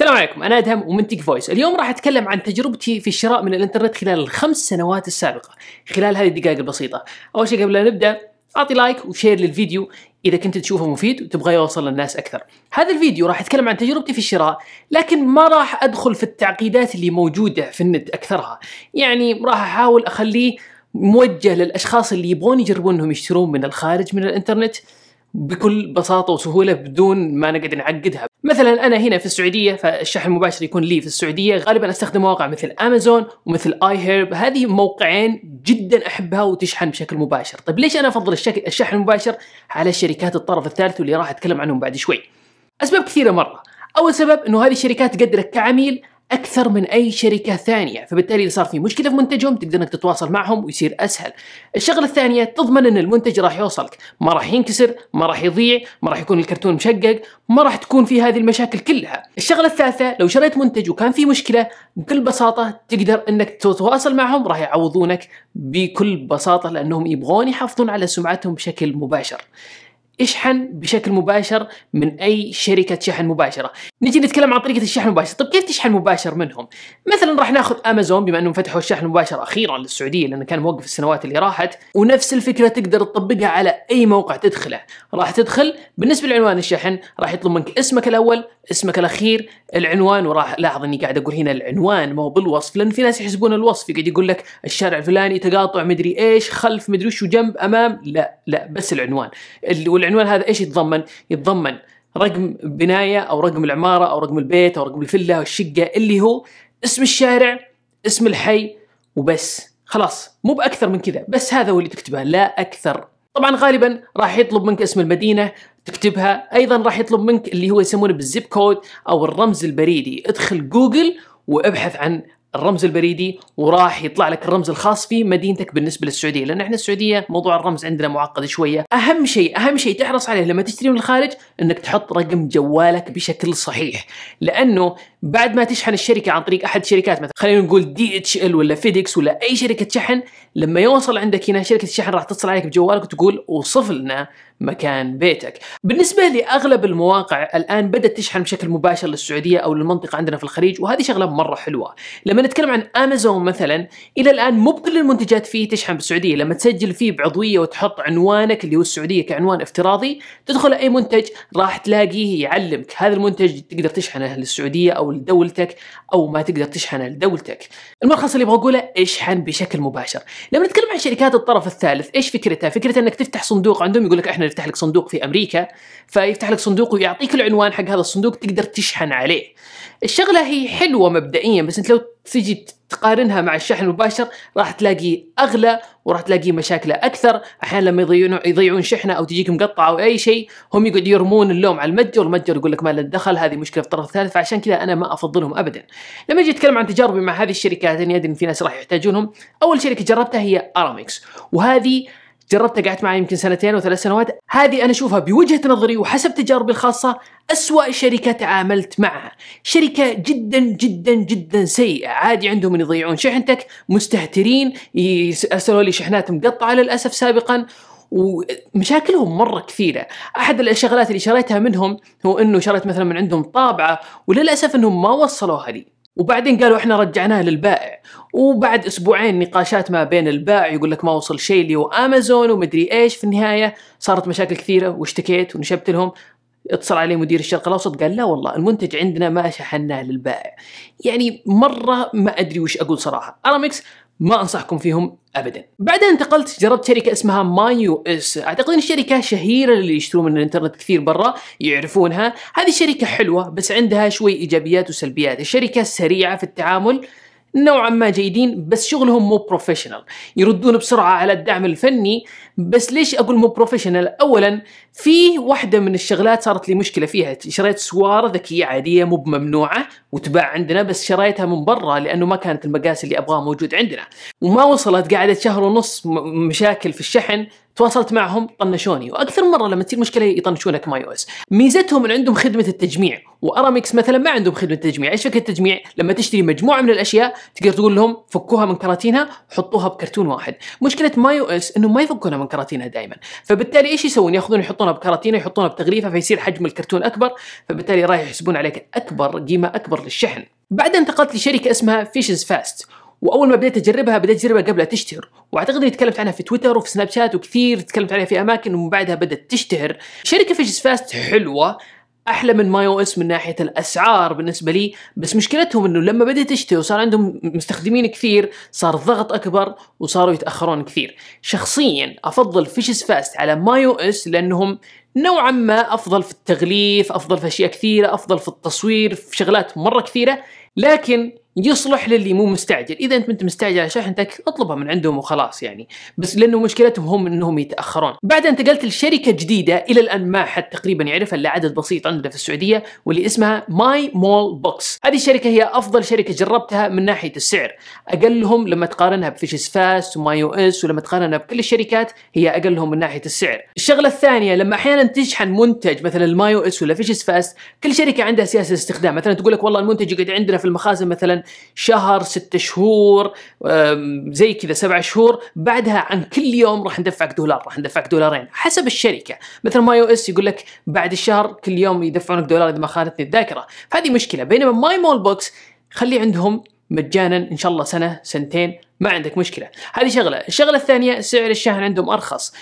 السلام عليكم انا ادهم تيك فويس اليوم راح اتكلم عن تجربتي في الشراء من الانترنت خلال الخمس سنوات السابقه خلال هذه الدقائق البسيطه اول شيء قبل لا نبدا اعطي لايك وشير للفيديو اذا كنت تشوفه مفيد وتبغى يوصل للناس اكثر هذا الفيديو راح اتكلم عن تجربتي في الشراء لكن ما راح ادخل في التعقيدات اللي موجوده في النت اكثرها يعني راح احاول اخليه موجه للاشخاص اللي يبغون يجربون انهم يشترون من الخارج من الانترنت بكل بساطه وسهوله بدون ما نقعد نعقدها مثلا انا هنا في السعوديه فالشحن المباشر يكون لي في السعوديه غالبا استخدم مواقع مثل امازون ومثل اي هيرب هذه موقعين جدا احبها وتشحن بشكل مباشر طيب ليش انا افضل الشحن المباشر على شركات الطرف الثالث واللي راح اتكلم عنهم بعد شوي اسباب كثيره مره اول سبب انه هذه الشركات تقدرك كعميل اكثر من اي شركه ثانيه فبالتالي اذا صار في مشكله في منتجهم تقدر انك تتواصل معهم ويصير اسهل الشغله الثانيه تضمن ان المنتج راح يوصلك ما راح ينكسر ما راح يضيع ما راح يكون الكرتون مشقق ما راح تكون في هذه المشاكل كلها الشغله الثالثه لو شريت منتج وكان في مشكله بكل بساطه تقدر انك تتواصل معهم راح يعوضونك بكل بساطه لانهم يبغون يحافظون على سمعتهم بشكل مباشر اشحن بشكل مباشر من اي شركه شحن مباشره نجي نتكلم عن طريقه الشحن المباشر طيب كيف تشحن مباشر منهم مثلا راح ناخذ امازون بما انهم فتحوا الشحن المباشر اخيرا للسعوديه لانه كان موقف السنوات اللي راحت ونفس الفكره تقدر تطبقها على اي موقع تدخله راح تدخل بالنسبه لعنوان الشحن راح يطلب منك اسمك الاول اسمك الاخير العنوان وراح لاحظ اني قاعد اقول هنا العنوان ما هو بالوصف لان في ناس يحسبون الوصف يقعد يقول لك الشارع الفلاني تقاطع مدري ايش خلف مدري وش وجنب امام لا لا بس العنوان والعنوان هذا ايش يتضمن؟ يتضمن رقم بنايه او رقم العماره او رقم البيت او رقم الفيلا او الشقه اللي هو اسم الشارع اسم الحي وبس خلاص مو باكثر من كذا بس هذا هو اللي تكتبه لا اكثر طبعا غالبا راح يطلب منك اسم المدينه تكتبها ايضا راح يطلب منك اللي هو يسمونه بالزيب كود او الرمز البريدي ادخل جوجل وابحث عن الرمز البريدي وراح يطلع لك الرمز الخاص في مدينتك بالنسبه للسعوديه لان احنا السعوديه موضوع الرمز عندنا معقد شويه اهم شيء اهم شيء تحرص عليه لما تشتري من الخارج انك تحط رقم جوالك بشكل صحيح لانه بعد ما تشحن الشركه عن طريق احد شركات مثلا خلينا نقول دي اتش ال ولا فيديكس ولا اي شركه شحن لما يوصل عندك هنا شركه الشحن راح تتصل عليك بجوالك وتقول وصف لنا مكان بيتك. بالنسبه لاغلب المواقع الان بدات تشحن بشكل مباشر للسعوديه او للمنطقه عندنا في الخليج وهذه شغله مره حلوه. لما نتكلم عن امازون مثلا الى الان مو بكل المنتجات فيه تشحن بالسعوديه، لما تسجل فيه بعضويه وتحط عنوانك اللي هو السعوديه كعنوان افتراضي، تدخل اي منتج راح تلاقيه يعلمك هذا المنتج تقدر تشحنه للسعوديه او لدولتك او ما تقدر تشحنه لدولتك. الملخص اللي ابغى اقوله اشحن بشكل مباشر. لما نتكلم عن شركات الطرف الثالث ايش فكرتها؟ فكرتها انك تفتح صندوق عندهم يقول لك احنا نفتح لك صندوق في امريكا فيفتح لك صندوق ويعطيك العنوان حق هذا الصندوق تقدر تشحن عليه. الشغله هي حلوه مبدئيا بس انت لو تيجي تقارنها مع الشحن المباشر راح تلاقي اغلى وراح تلاقي مشاكله اكثر احيانا لما يضيعون يضيعون شحنه او تجيك مقطعه او اي شيء هم يقعدوا يرمون اللوم على المتجر والمتجر يقول لك ما له دخل هذه مشكله في الطرف الثالث فعشان كذا انا ما افضلهم ابدا لما اجي اتكلم عن تجاربي مع هذه الشركات اني ادري ان في ناس راح يحتاجونهم اول شركه جربتها هي ارامكس وهذه جربتها قعدت معي يمكن سنتين او ثلاث سنوات هذه انا اشوفها بوجهه نظري وحسب تجاربي الخاصه أسوأ شركة تعاملت معها شركة جدا جدا جدا سيئة عادي عندهم ان يضيعون شحنتك مستهترين يرسلوا لي شحنات مقطعة للأسف سابقا ومشاكلهم مره كثيره، احد الشغلات اللي شريتها منهم هو انه شريت مثلا من عندهم طابعه وللاسف انهم ما وصلوها لي، وبعدين قالوا احنا رجعناه للبائع وبعد اسبوعين نقاشات ما بين البائع يقول لك ما وصل شيء اللي هو امازون ومدري ايش في النهايه صارت مشاكل كثيره واشتكيت ونشبت لهم اتصل علي مدير الشرق الاوسط قال لا والله المنتج عندنا ما شحناه للبائع يعني مره ما ادري وش اقول صراحه ارامكس ما انصحكم فيهم ابدا. بعدين انتقلت جربت شركه اسمها ماي يو اس، اعتقد ان الشركه شهيره اللي يشترون من الانترنت كثير برا يعرفونها، هذه الشركه حلوه بس عندها شوي ايجابيات وسلبيات، الشركه سريعه في التعامل نوعا ما جيدين بس شغلهم مو بروفيشنال يردون بسرعه على الدعم الفني بس ليش اقول مو بروفيشنال اولا في واحده من الشغلات صارت لي مشكله فيها شريت سواره ذكيه عاديه مو بممنوعه وتباع عندنا بس شريتها من برا لانه ما كانت المقاس اللي ابغاه موجود عندنا وما وصلت قعدت شهر ونص مشاكل في الشحن تواصلت معهم طنشوني واكثر من مره لما تصير مشكله يطنشونك ماي او اس ميزتهم ان عندهم خدمه التجميع وارامكس مثلا ما عندهم خدمه تجميع ايش فكره التجميع لما تشتري مجموعه من الاشياء تقدر تقول لهم فكوها من كراتينها حطوها بكرتون واحد مشكله ماي او اس انه ما يفكونها من كراتينها دائما فبالتالي ايش يسوون ياخذون يحطونها بكراتينها يحطونها بتغليفه فيصير حجم الكرتون اكبر فبالتالي راح يحسبون عليك اكبر قيمه اكبر للشحن بعدها انتقلت لشركه اسمها فيشز فاست واول ما بديت اجربها بديت اجربها لا تشتهر واعتقد اني تكلمت عنها في تويتر وفي سناب شات وكثير تكلمت عنها في اماكن ومن بعدها بدات تشتهر شركه فيجز فاست حلوه احلى من ماي او اس من ناحيه الاسعار بالنسبه لي بس مشكلتهم انه لما بدات تشتهر وصار عندهم مستخدمين كثير صار ضغط اكبر وصاروا يتاخرون كثير شخصيا افضل فيشز فاست على ماي او اس لانهم نوعا ما افضل في التغليف افضل في اشياء كثيره افضل في التصوير في شغلات مره كثيره لكن يصلح للي مو مستعجل اذا انت مستعجل على شحنتك اطلبها من عندهم وخلاص يعني بس لانه مشكلتهم هم انهم يتاخرون بعد انتقلت لشركه جديده الى الان ما حد تقريبا يعرفها الا عدد بسيط عندنا في السعوديه واللي اسمها ماي مول بوكس هذه الشركه هي افضل شركه جربتها من ناحيه السعر اقلهم لما تقارنها بفيشز فاست وماي او اس ولما تقارنها بكل الشركات هي اقلهم من ناحيه السعر الشغله الثانيه لما احيانا تشحن منتج مثلا الماي او اس ولا فيشز فاست كل شركه عندها سياسه استخدام مثلا تقول لك والله المنتج يقعد عندنا في المخازن مثلا شهر ستة شهور زي كذا سبعة شهور بعدها عن كل يوم راح ندفعك دولار راح ندفعك دولارين حسب الشركه مثل ماي او اس يقول لك بعد الشهر كل يوم يدفعونك دولار اذا ما خانتني الذاكره فهذه مشكله بينما ماي مول بوكس خلي عندهم مجانا ان شاء الله سنه سنتين ما عندك مشكله هذه شغله الشغله الثانيه سعر الشاحن عندهم ارخص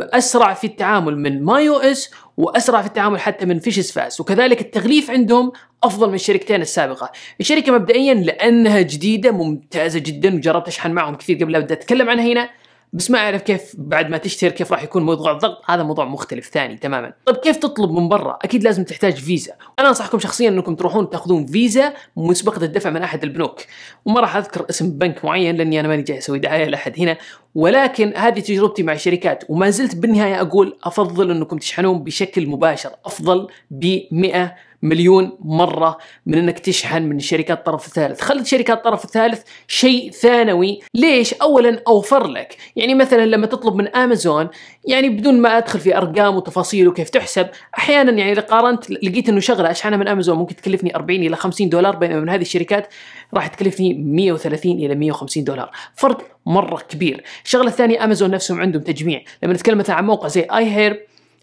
اسرع في التعامل من مايو اس واسرع في التعامل حتى من فيشز فاس وكذلك التغليف عندهم افضل من الشركتين السابقه الشركه مبدئيا لانها جديده ممتازه جدا وجربت اشحن معهم كثير قبل لا ابدا اتكلم عنها هنا بس ما اعرف كيف بعد ما تشتهر كيف راح يكون موضوع الضغط هذا موضوع مختلف ثاني تماما طيب كيف تطلب من برا اكيد لازم تحتاج فيزا انا انصحكم شخصيا انكم تروحون تاخذون فيزا مسبقه الدفع من احد البنوك وما راح اذكر اسم بنك معين لاني انا ماني جاي اسوي دعايه لاحد هنا ولكن هذه تجربتي مع الشركات وما زلت بالنهايه اقول افضل انكم تشحنون بشكل مباشر افضل ب 100 مليون مره من انك تشحن من شركات الطرف الثالث، خلت شركات الطرف الثالث شيء ثانوي، ليش؟ اولا اوفر لك، يعني مثلا لما تطلب من امازون يعني بدون ما ادخل في ارقام وتفاصيل وكيف تحسب، احيانا يعني اذا قارنت لقيت انه شغله اشحنها من امازون ممكن تكلفني 40 الى 50 دولار بينما من هذه الشركات راح تكلفني 130 الى 150 دولار، فرق مره كبير. الشغله الثانيه امازون نفسهم عندهم تجميع، لما نتكلم مثلا عن موقع زي اي هيرب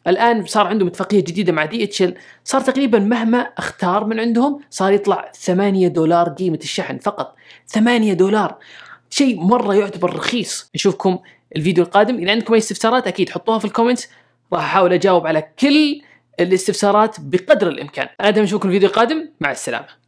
الان صار عندهم اتفاقيه جديده مع دي اتش ال صار تقريبا مهما اختار من عندهم صار يطلع 8 دولار قيمه الشحن فقط 8 دولار شيء مره يعتبر رخيص نشوفكم الفيديو القادم اذا عندكم اي استفسارات اكيد حطوها في الكومنتس راح احاول اجاوب على كل الاستفسارات بقدر الامكان انا دائما نشوفكم الفيديو القادم مع السلامه